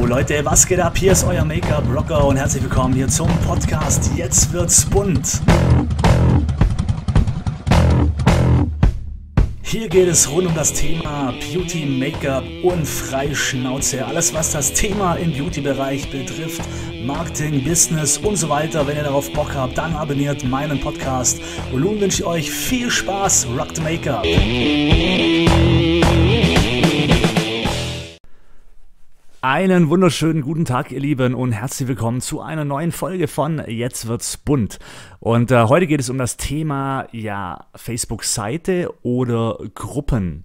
Oh, Leute, was geht ab? Hier ist euer Make-up Rocker und herzlich willkommen hier zum Podcast Jetzt wird's bunt. Hier geht es rund um das Thema Beauty, Make-up und Freischnauze. Alles, was das Thema im Beauty-Bereich betrifft, Marketing, Business und so weiter. Wenn ihr darauf Bock habt, dann abonniert meinen Podcast. Und nun wünsche ich euch viel Spaß. Rock the Make-up. Einen wunderschönen guten Tag, ihr Lieben, und herzlich willkommen zu einer neuen Folge von Jetzt wird's bunt. Und äh, heute geht es um das Thema ja Facebook-Seite oder Gruppen.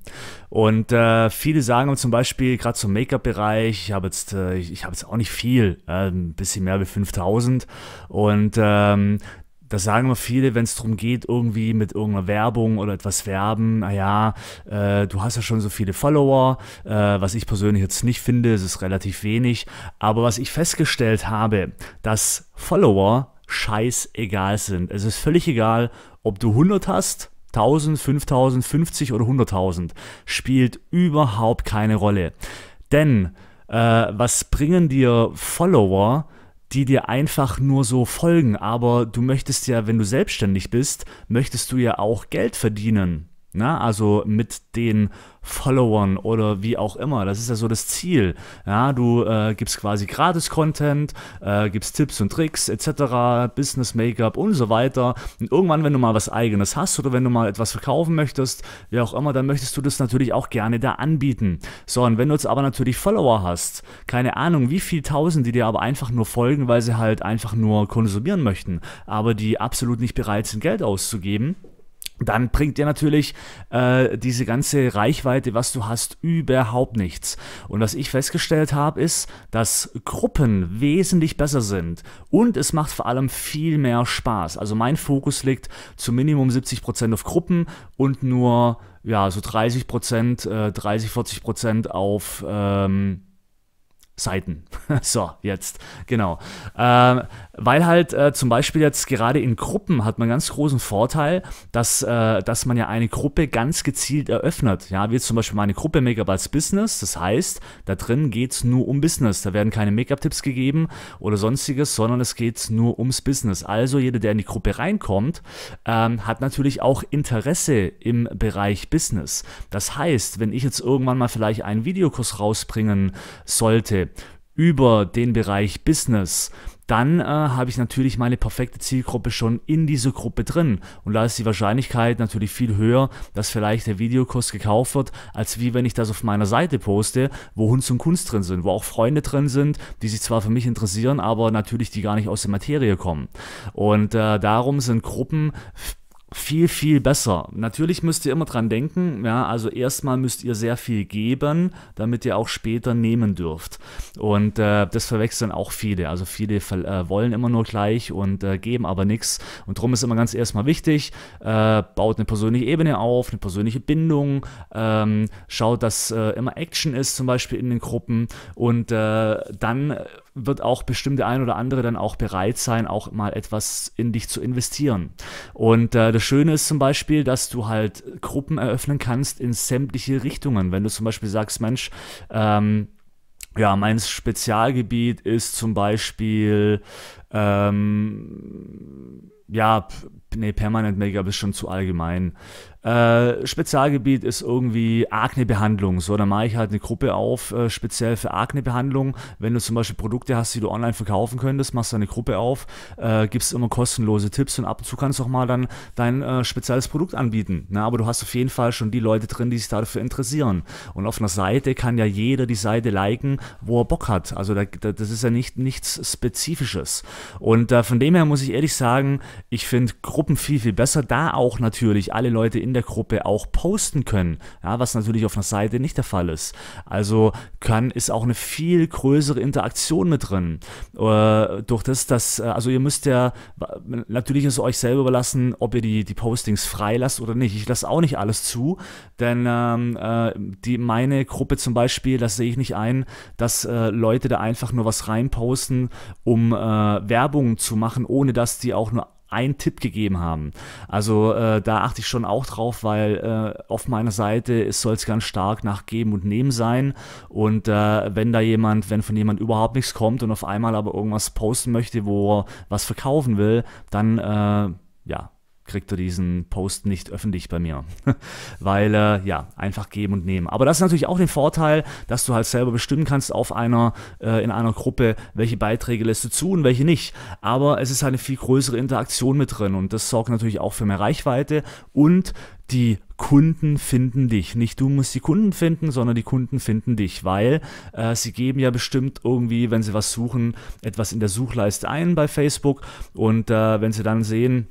Und äh, viele sagen zum Beispiel gerade zum Make-up-Bereich, ich habe jetzt, äh, ich, jetzt auch nicht viel, äh, ein bisschen mehr wie 5000. Und ähm, das sagen immer viele, wenn es darum geht, irgendwie mit irgendeiner Werbung oder etwas werben, naja, äh, du hast ja schon so viele Follower, äh, was ich persönlich jetzt nicht finde, es ist relativ wenig, aber was ich festgestellt habe, dass Follower scheißegal sind. Es ist völlig egal, ob du 100 hast 1000, 5000, 50 oder 100.000 spielt überhaupt keine Rolle. Denn äh, was bringen dir Follower, die dir einfach nur so folgen. Aber du möchtest ja, wenn du selbstständig bist, möchtest du ja auch Geld verdienen. Na, ne? also mit den Followern oder wie auch immer. Das ist ja so das Ziel. Ja, du äh, gibst quasi gratis Content, äh, gibst Tipps und Tricks etc., Business Make-up und so weiter. Und irgendwann, wenn du mal was eigenes hast oder wenn du mal etwas verkaufen möchtest, wie auch immer, dann möchtest du das natürlich auch gerne da anbieten. So, und wenn du jetzt aber natürlich Follower hast, keine Ahnung, wie viel tausend, die dir aber einfach nur folgen, weil sie halt einfach nur konsumieren möchten, aber die absolut nicht bereit sind, Geld auszugeben, dann bringt dir natürlich äh, diese ganze Reichweite, was du hast, überhaupt nichts. Und was ich festgestellt habe, ist, dass Gruppen wesentlich besser sind und es macht vor allem viel mehr Spaß. Also mein Fokus liegt zu Minimum 70% auf Gruppen und nur ja so 30%, äh, 30, 40% auf... Ähm, Seiten. so, jetzt, genau. Ähm, weil halt äh, zum Beispiel jetzt gerade in Gruppen hat man ganz großen Vorteil, dass, äh, dass man ja eine Gruppe ganz gezielt eröffnet. Ja, wie zum Beispiel meine Gruppe Make-up als Business. Das heißt, da drin geht es nur um Business. Da werden keine Make-up-Tipps gegeben oder sonstiges, sondern es geht nur ums Business. Also jeder, der in die Gruppe reinkommt, ähm, hat natürlich auch Interesse im Bereich Business. Das heißt, wenn ich jetzt irgendwann mal vielleicht einen Videokurs rausbringen sollte, über den Bereich Business, dann äh, habe ich natürlich meine perfekte Zielgruppe schon in dieser Gruppe drin. Und da ist die Wahrscheinlichkeit natürlich viel höher, dass vielleicht der Videokurs gekauft wird, als wie wenn ich das auf meiner Seite poste, wo Hunds und Kunst drin sind, wo auch Freunde drin sind, die sich zwar für mich interessieren, aber natürlich die gar nicht aus der Materie kommen. Und äh, darum sind Gruppen viel, viel besser. Natürlich müsst ihr immer dran denken, ja, also erstmal müsst ihr sehr viel geben, damit ihr auch später nehmen dürft. Und äh, das verwechseln auch viele. Also viele äh, wollen immer nur gleich und äh, geben aber nichts. Und darum ist immer ganz erstmal wichtig, äh, baut eine persönliche Ebene auf, eine persönliche Bindung, ähm, schaut, dass äh, immer Action ist, zum Beispiel in den Gruppen. Und äh, dann wird auch bestimmt der ein oder andere dann auch bereit sein, auch mal etwas in dich zu investieren. Und äh, das Schöne ist zum Beispiel, dass du halt Gruppen eröffnen kannst in sämtliche Richtungen. Wenn du zum Beispiel sagst, Mensch, ähm, ja, mein Spezialgebiet ist zum Beispiel ähm, ja, nee, Permanent Make-up ist schon zu allgemein. Äh, Spezialgebiet ist irgendwie Aknebehandlung. So, da mache ich halt eine Gruppe auf, äh, speziell für Aknebehandlung. Wenn du zum Beispiel Produkte hast, die du online verkaufen könntest, machst du eine Gruppe auf, äh, gibst immer kostenlose Tipps und ab und zu kannst du auch mal dann dein äh, spezielles Produkt anbieten. Na, ne? aber du hast auf jeden Fall schon die Leute drin, die sich dafür interessieren. Und auf einer Seite kann ja jeder die Seite liken, wo er Bock hat. Also da, da, das ist ja nicht nichts Spezifisches. Und äh, von dem her muss ich ehrlich sagen, ich finde Gruppen viel, viel besser, da auch natürlich alle Leute in der Gruppe auch posten können, ja, was natürlich auf einer Seite nicht der Fall ist. Also kann, ist auch eine viel größere Interaktion mit drin. Äh, durch das, dass, äh, also ihr müsst ja, natürlich ist es euch selber überlassen, ob ihr die, die Postings freilasst oder nicht. Ich lasse auch nicht alles zu, denn ähm, äh, die, meine Gruppe zum Beispiel, das sehe ich nicht ein, dass äh, Leute da einfach nur was reinposten, um äh, Werbung zu machen, ohne dass die auch nur einen Tipp gegeben haben. Also äh, da achte ich schon auch drauf, weil äh, auf meiner Seite soll es ganz stark nach Geben und Nehmen sein. Und äh, wenn da jemand, wenn von jemand überhaupt nichts kommt und auf einmal aber irgendwas posten möchte, wo er was verkaufen will, dann äh, ja, kriegt du diesen Post nicht öffentlich bei mir. Weil, äh, ja, einfach geben und nehmen. Aber das ist natürlich auch den Vorteil, dass du halt selber bestimmen kannst auf einer, äh, in einer Gruppe, welche Beiträge lässt du zu und welche nicht. Aber es ist halt eine viel größere Interaktion mit drin und das sorgt natürlich auch für mehr Reichweite und die Kunden finden dich. Nicht du musst die Kunden finden, sondern die Kunden finden dich, weil äh, sie geben ja bestimmt irgendwie, wenn sie was suchen, etwas in der Suchleiste ein bei Facebook und äh, wenn sie dann sehen,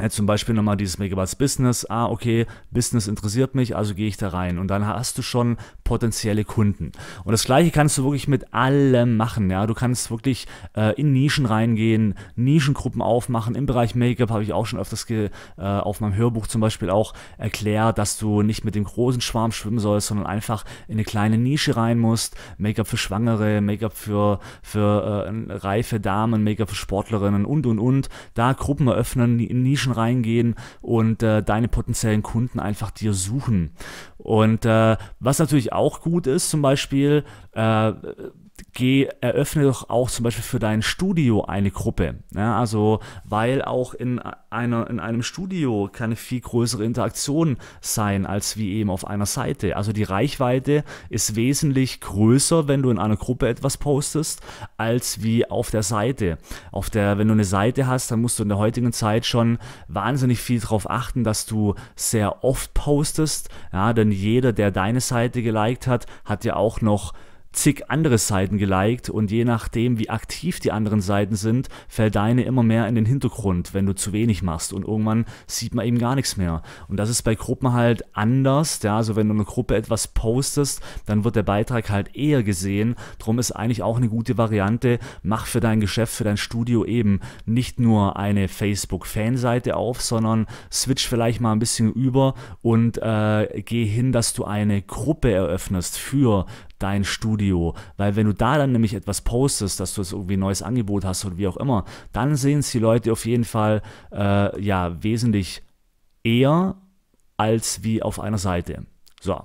Jetzt äh, zum Beispiel nochmal dieses Megabytes Business. Ah, okay, Business interessiert mich, also gehe ich da rein. Und dann hast du schon potenzielle Kunden. Und das Gleiche kannst du wirklich mit allem machen. Ja, du kannst wirklich äh, in Nischen reingehen, Nischengruppen aufmachen. Im Bereich Make-up habe ich auch schon öfters ge, äh, auf meinem Hörbuch zum Beispiel auch erklärt, dass du nicht mit dem großen Schwarm schwimmen sollst, sondern einfach in eine kleine Nische rein musst. Make-up für Schwangere, Make-up für, für äh, reife Damen, Make-up für Sportlerinnen und und und. Da Gruppen eröffnen, in Nischen Nischen reingehen und äh, deine potenziellen Kunden einfach dir suchen. Und äh, was natürlich auch gut ist, zum Beispiel, äh, geh, eröffne doch auch zum Beispiel für dein Studio eine Gruppe. Ja, also, weil auch in, einer, in einem Studio kann eine viel größere Interaktion sein, als wie eben auf einer Seite. Also die Reichweite ist wesentlich größer, wenn du in einer Gruppe etwas postest, als wie auf der Seite. Auf der, wenn du eine Seite hast, dann musst du in der heutigen Zeit schon wahnsinnig viel darauf achten, dass du sehr oft postest. Ja, denn jeder, der deine Seite geliked hat, hat ja auch noch zig andere Seiten geliked und je nachdem, wie aktiv die anderen Seiten sind, fällt deine immer mehr in den Hintergrund, wenn du zu wenig machst und irgendwann sieht man eben gar nichts mehr. Und das ist bei Gruppen halt anders, ja, also wenn du in einer Gruppe etwas postest, dann wird der Beitrag halt eher gesehen, drum ist eigentlich auch eine gute Variante, mach für dein Geschäft, für dein Studio eben nicht nur eine Facebook-Fanseite auf, sondern switch vielleicht mal ein bisschen über und äh, geh hin, dass du eine Gruppe eröffnest für dein Studio. Weil wenn du da dann nämlich etwas postest, dass du jetzt irgendwie ein neues Angebot hast oder wie auch immer, dann sehen es die Leute auf jeden Fall äh, ja wesentlich eher als wie auf einer Seite. So,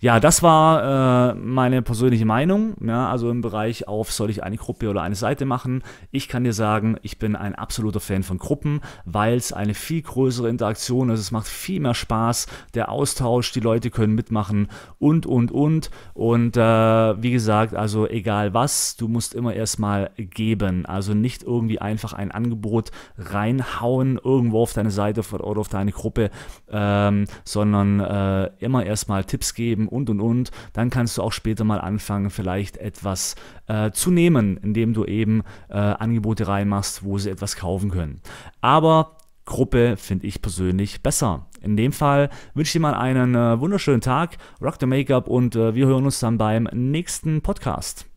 ja, das war äh, meine persönliche Meinung. Ja, also im Bereich auf, soll ich eine Gruppe oder eine Seite machen? Ich kann dir sagen, ich bin ein absoluter Fan von Gruppen, weil es eine viel größere Interaktion ist. Es macht viel mehr Spaß, der Austausch, die Leute können mitmachen und, und, und. Und äh, wie gesagt, also egal was, du musst immer erstmal geben. Also nicht irgendwie einfach ein Angebot reinhauen irgendwo auf deine Seite oder auf deine Gruppe, ähm, sondern äh, immer erstmal mal Tipps geben und und und, dann kannst du auch später mal anfangen, vielleicht etwas äh, zu nehmen, indem du eben äh, Angebote reinmachst, wo sie etwas kaufen können. Aber Gruppe finde ich persönlich besser. In dem Fall wünsche ich dir mal einen äh, wunderschönen Tag, Rock the Makeup up und äh, wir hören uns dann beim nächsten Podcast.